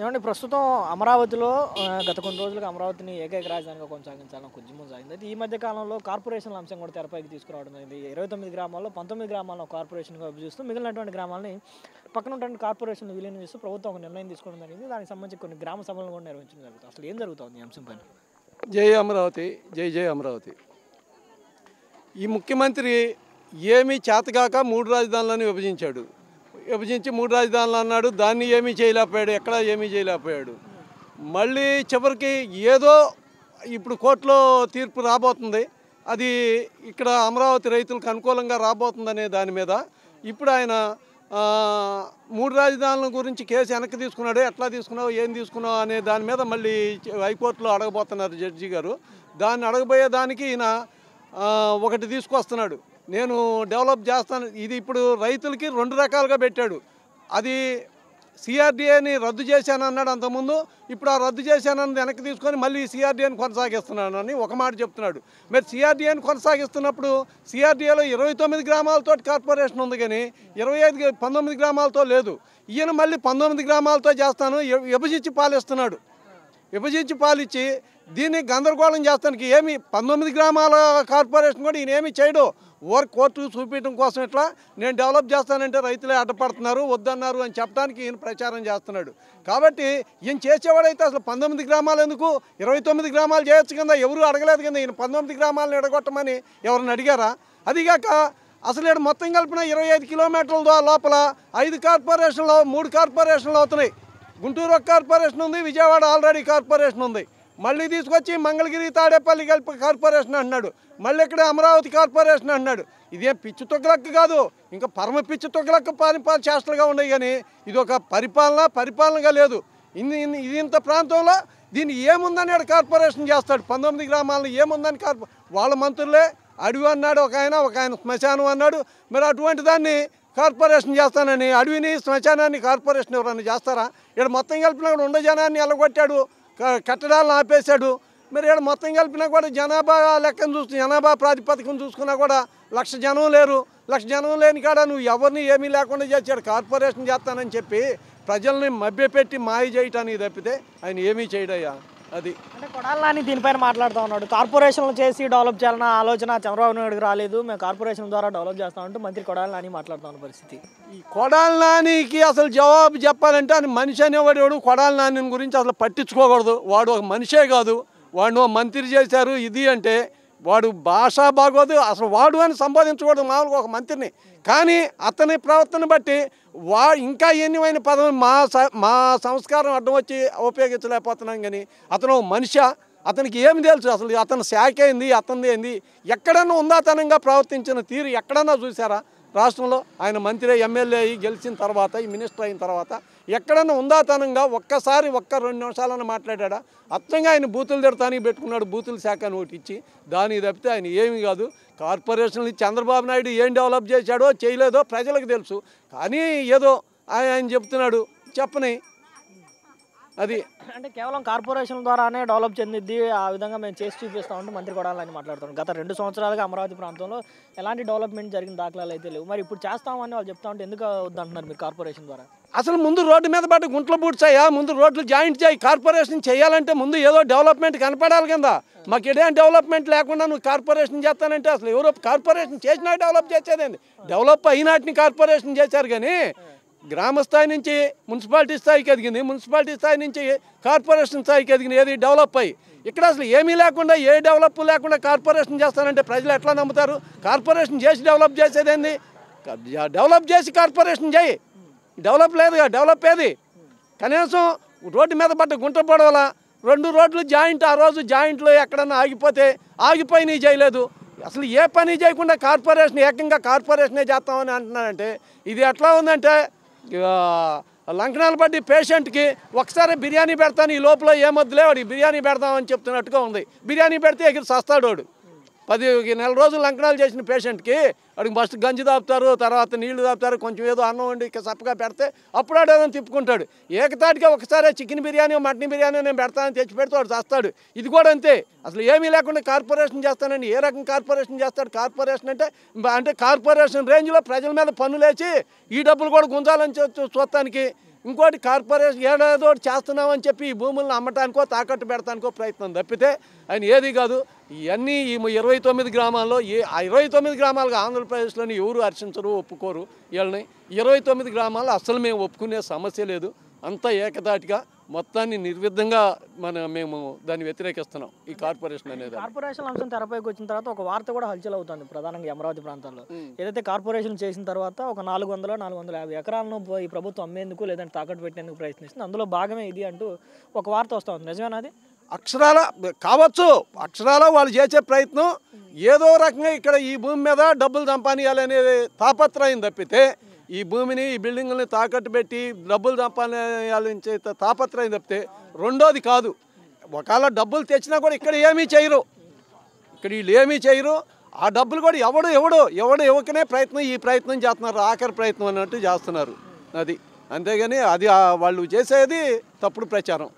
ఏమంటే ప్రస్తుతం అమరావతిలో గత కొన్ని రోజులుగా అమరావతిని ఏకైక రాజధానిగా కొనసాగించాలని ఉద్యమం సాగింది అయితే ఈ మధ్య కాలంలో కార్పొరేషన్ల అంశం కూడా తెరపైకి తీసుకురావడం జరిగింది ఇరవై తొమ్మిది గ్రామాల్లో పంతొమ్మిది గ్రామాలను కార్పొరేషన్గా విభజిస్తూ మిగిలినటువంటి గ్రామాలని పక్కన ఉన్నటువంటి కార్పొరేషన్లు విలీనం చేస్తూ ప్రభుత్వం ఒక నిర్ణయం తీసుకోవడం జరిగింది దానికి సంబంధించి కొన్ని గ్రామ సభలను కూడా నిర్వహించడం జరుగుతుంది అసలు ఏం జరుగుతుంది ఈ అంశం పైన జై అమరావతి జై జై అమరావతి ఈ ముఖ్యమంత్రి ఏమీ చేతగాక మూడు రాజధానులను విభజించాడు విభజించి మూడు రాజధానులు అన్నాడు దాన్ని ఏమీ చేయలేకపోయాడు ఎక్కడ ఏమీ చేయలేకపోయాడు మళ్ళీ చివరికి ఏదో ఇప్పుడు కోర్టులో తీర్పు రాబోతుంది అది ఇక్కడ అమరావతి రైతులకు అనుకూలంగా రాబోతుందనే దాని మీద ఇప్పుడు ఆయన మూడు రాజధానుల గురించి కేసు వెనక్కి తీసుకున్నాడు ఎట్లా తీసుకున్నావు ఏం తీసుకున్నావు అనే దాని మీద మళ్ళీ హైకోర్టులో అడగబోతున్నారు జడ్జి గారు దాన్ని అడగబోయే దానికి ఈయన ఒకటి తీసుకొస్తున్నాడు నేను డెవలప్ చేస్తాను ఇది ఇప్పుడు రైతులకి రెండు రకాలుగా పెట్టాడు అది సిఆర్డిఏని రద్దు చేశాను అన్నాడు అంతకుముందు ఇప్పుడు ఆ రద్దు చేశానని వెనక్కి తీసుకొని మళ్ళీ సిఆర్డిఏని కొనసాగిస్తున్నానని ఒక మాట చెప్తున్నాడు మరి సిఆర్డిఏని కొనసాగిస్తున్నప్పుడు సిఆర్డిఏలో ఇరవై తొమ్మిది గ్రామాలతో కార్పొరేషన్ ఉంది కానీ ఇరవై ఐదు పంతొమ్మిది గ్రామాలతో లేదు ఈయన మళ్ళీ పంతొమ్మిది గ్రామాలతో చేస్తాను విభజించి పాలిస్తున్నాడు విభజించి పాలిచ్చి దీన్ని గందరగోళం చేస్తానికి ఏమి పంతొమ్మిది గ్రామాల కార్పొరేషన్ కూడా ఈయన ఏమి చేయడు ఓర్ కోర్టు చూపించడం కోసం ఇట్లా నేను డెవలప్ చేస్తానంటే రైతులే అడ్డపడుతున్నారు వద్దన్నారు అని చెప్పడానికి ఈయన ప్రచారం చేస్తున్నాడు కాబట్టి ఈయన చేసేవాడైతే అసలు పంతొమ్మిది గ్రామాలు ఎందుకు ఇరవై తొమ్మిది గ్రామాలు చేయొచ్చు కింద ఎవరు అడగలేదు కదా ఈయన పంతొమ్మిది గ్రామాలను ఎడగొట్టమని ఎవరిని అడిగారా అదిగాక అసలు ఇక్కడ మొత్తం కలిపిన ఇరవై ఐదు కిలోమీటర్ల లోపల ఐదు కార్పొరేషన్లు మూడు కార్పొరేషన్లు అవుతున్నాయి గుంటూరు ఒక కార్పొరేషన్ ఉంది విజయవాడ ఆల్రెడీ కార్పొరేషన్ ఉంది మళ్ళీ తీసుకొచ్చి మంగళగిరి తాడేపల్లి కార్పొరేషన్ అన్నాడు మళ్ళీ ఇక్కడ అమరావతి కార్పొరేషన్ అన్నాడు ఇదే పిచ్చి తొక్కలక్క కాదు ఇంకా పరమ పిచ్చి తొక్కలక్క పరిపాలన చేష్టలుగా ఉన్నాయి కానీ ఇది ఒక పరిపాలన పరిపాలనగా లేదు ఇన్ని ఇది ఇంత ప్రాంతంలో దీన్ని ఏముందని ఆడ కార్పొరేషన్ చేస్తాడు పంతొమ్మిది గ్రామాలను ఏముందని కార్పొ వాళ్ళ మంత్రులే అడవి అన్నాడు ఒక ఆయన ఒక ఆయన శ్మశానం అన్నాడు మరి అటువంటి దాన్ని కార్పొరేషన్ చేస్తానని అడవిని శ్మశానాన్ని కార్పొరేషన్ ఎవరన్నా చేస్తారా ఇక్కడ మొత్తం కలిపిన ఉండ జనాన్ని ఎలగొట్టాడు కట్టడాలను ఆపేశాడు మరి ఇక్కడ మొత్తం కలిపినా కూడా జనాభా లెక్కను చూస్తు జనాభా ప్రాతిపదికం చూసుకున్నా కూడా లక్ష జనం లేరు లక్ష జనం లేని కాడ నువ్వు ఎవరిని ఏమీ లేకుండా చేశాడు కార్పొరేషన్ చేస్తానని చెప్పి ప్రజల్ని మభ్యపెట్టి మాయ చేయటానికి తప్పితే ఆయన ఏమీ చేయడయ్యా అది అంటే కొడాలని దీనిపైన మాట్లాడుతూ ఉన్నాడు కార్పొరేషన్లు చేసి డెవలప్ చేయాలన్న ఆలోచన చంద్రబాబు నాయుడుకి రాలేదు మేము కార్పొరేషన్ ద్వారా డెవలప్ చేస్తామంటూ మంత్రి కొడాలని ఉన్న పరిస్థితి ఈ కొడాలనానికి అసలు జవాబు చెప్పాలంటే అని మనిషి అనేవాడు కొడాలనాని గురించి అసలు పట్టించుకోకూడదు వాడు ఒక మనిషే కాదు వాడు మంత్రి చేశారు ఇది అంటే వాడు భాష బాగోదు అసలు వాడు అని సంబోధించకూడదు మామూలుగా ఒక మంత్రిని కానీ అతని ప్రవర్తన బట్టి వా ఇంకా ఎన్నివైన పదం మా మా సంస్కారం అడ్డం వచ్చి ఉపయోగించలేకపోతున్నాం కానీ అతను మనిషి అతనికి ఏమి తెలుసు అసలు అతను శాఖ ఏంది అతనిది ఏంది ఎక్కడన్నా ఉందాతనంగా ప్రవర్తించిన తీరు ఎక్కడన్నా చూసారా రాష్ట్రంలో ఆయన మంత్రి ఎమ్మెల్యే అయ్యి గెలిచిన తర్వాత ఈ మినిస్టర్ అయిన తర్వాత ఎక్కడన్నా ఉందాతనంగా ఒక్కసారి ఒక్క రెండు నిమిషాలన్నా మాట్లాడా అర్థంగా ఆయన బూతులు తిడతానికి పెట్టుకున్నాడు బూతుల శాఖ అని ఒకటి ఇచ్చి దానికి తప్పితే ఆయన ఏమి కాదు కార్పొరేషన్లు చంద్రబాబు నాయుడు ఏం డెవలప్ చేశాడో చేయలేదో ప్రజలకు తెలుసు కానీ ఏదో ఆయన చెప్తున్నాడు చెప్పని అది అంటే కేవలం కార్పొరేషన్ ద్వారానే డెవలప్ చెందిద్ది ఆ విధంగా మేము చేసి ఉంటే మంత్రి కొడాలని మాట్లాడుతున్నాం గత రెండు సంవత్సరాలుగా అమరావతి ప్రాంతంలో ఎలాంటి డెవలప్మెంట్ జరిగిన దాఖలాలు అయితే లేవు మరి ఇప్పుడు చేస్తామని వాళ్ళు చెప్తా ఉంటే ఎందుకు వద్దంటున్నారు మీరు కార్పొరేషన్ ద్వారా అసలు ముందు రోడ్డు మీద పాటు గుంట్లు పూడ్చాయా ముందు రోడ్లు జాయింట్ చేయి కార్పొరేషన్ చేయాలంటే ముందు ఏదో డెవలప్మెంట్ కనపడాలి కదా మాకు ఇదేం డెవలప్మెంట్ లేకుండా నువ్వు కార్పొరేషన్ చేస్తానంటే అసలు ఎవరో కార్పొరేషన్ చేసినా డెవలప్ చేసేదండి డెవలప్ అయినాటిని కార్పొరేషన్ చేశారు కానీ గ్రామ స్థాయి నుంచి మున్సిపాలిటీ స్థాయికి ఎదిగింది మున్సిపాలిటీ స్థాయి నుంచి కార్పొరేషన్ స్థాయికి ఎదిగింది ఏది డెవలప్ అయ్యి ఇక్కడ అసలు ఏమీ లేకుండా ఏ డెవలప్ లేకుండా కార్పొరేషన్ చేస్తానంటే ప్రజలు ఎట్లా నమ్ముతారు కార్పొరేషన్ చేసి డెవలప్ చేసేదేంది డెవలప్ చేసి కార్పొరేషన్ చేయి డెవలప్ లేదుగా డెవలప్ ఏది కనీసం రోడ్డు మీద పడ్డ గుంట పడవలా రెండు రోడ్లు జాయింట్ ఆ రోజు జాయింట్లు ఎక్కడన్నా ఆగిపోతే ఆగిపోయినవి చేయలేదు అసలు ఏ పని చేయకుండా కార్పొరేషన్ ఏకంగా కార్పొరేషనే చేస్తామని అంటున్నానంటే ఇది ఎట్లా ఉందంటే పడ్డ పేషెంట్కి ఒకసారి బిర్యానీ పెడతాను ఈ లోపల ఏమొద్దులే వాడికి బిర్యానీ పెడతామని చెప్తున్నట్టుగా ఉంది బిర్యానీ పెడితే ఎగిరి సస్తాడోడు పది నెల రోజులు లంకనాలు చేసిన పేషెంట్కి అడిగి ఫస్ట్ గంజి దాపుతారు తర్వాత నీళ్లు దాపుతారు కొంచెం ఏదో అన్నం వండి సప్పగా పెడితే అప్పుడు ఆడేదని తిప్పుకుంటాడు ఏకతాటిగా ఒకసారి చికెన్ బిర్యానీ మటన్ బిర్యానీ నేను పెడతానని తెచ్చి పెడితే వాడు చేస్తాడు ఇది కూడా అంతే అసలు ఏమీ లేకుండా కార్పొరేషన్ చేస్తానండి ఏ రకం కార్పొరేషన్ చేస్తాడు కార్పొరేషన్ అంటే అంటే కార్పొరేషన్ రేంజ్లో ప్రజల మీద పన్నులేసి ఈ డబ్బులు కూడా గుంజాలని చూస్తానికి ఇంకోటి కార్పొరేషన్ ఏడాదో చేస్తున్నామని చెప్పి ఈ భూములను అమ్మటానికో తాకట్టు పెడతానికో ప్రయత్నం తప్పితే ఆయన ఏది కాదు ఇవన్నీ ఈ ఇరవై తొమ్మిది గ్రామాల్లో ఏ ఇరవై తొమ్మిది గ్రామాలుగా ఆంధ్రప్రదేశ్లోని ఎవరు హర్షించరు ఒప్పుకోరు వీళ్ళని ఇరవై తొమ్మిది గ్రామాలు అసలు మేము ఒప్పుకునే సమస్య లేదు అంతా ఏకదాటిగా మొత్తాన్ని నిర్విధంగా మన మేము దాన్ని వ్యతిరేకిస్తున్నాం ఈ కార్పొరేషన్ అనేది కార్పొరేషన్ అంశం తెరపైకి వచ్చిన తర్వాత ఒక వార్త కూడా హల్చల్ అవుతుంది ప్రధానంగా అమరావతి ప్రాంతంలో ఏదైతే కార్పొరేషన్ చేసిన తర్వాత ఒక నాలుగు వందల నాలుగు వందల యాభై ఎకరాలను ఈ ప్రభుత్వం అమ్మేందుకు లేదంటే తాకట్టు పెట్టేందుకు ప్రయత్నిస్తుంది అందులో భాగమే ఇది అంటూ ఒక వార్త వస్తూ ఉంది నిజమేనా అది అక్షరాల కావచ్చు అక్షరాల వాళ్ళు చేసే ప్రయత్నం ఏదో రకంగా ఇక్కడ ఈ భూమి మీద డబ్బులు సంపాదించాలనే తాపత్రయం తప్పితే ఈ భూమిని ఈ బిల్డింగ్ని తాకట్టు పెట్టి డబ్బులు సంపాదించే తాపత్రయం తప్పితే రెండోది కాదు ఒకవేళ డబ్బులు తెచ్చినా కూడా ఇక్కడ ఏమీ చేయరు ఇక్కడ వీళ్ళు ఏమీ చేయరు ఆ డబ్బులు కూడా ఎవడు ఎవడు ఎవడు ఎవరికనే ప్రయత్నం ఈ ప్రయత్నం చేస్తున్నారు ఆఖరి ప్రయత్నం అన్నట్టు చేస్తున్నారు అది అంతేగాని అది వాళ్ళు చేసేది తప్పుడు ప్రచారం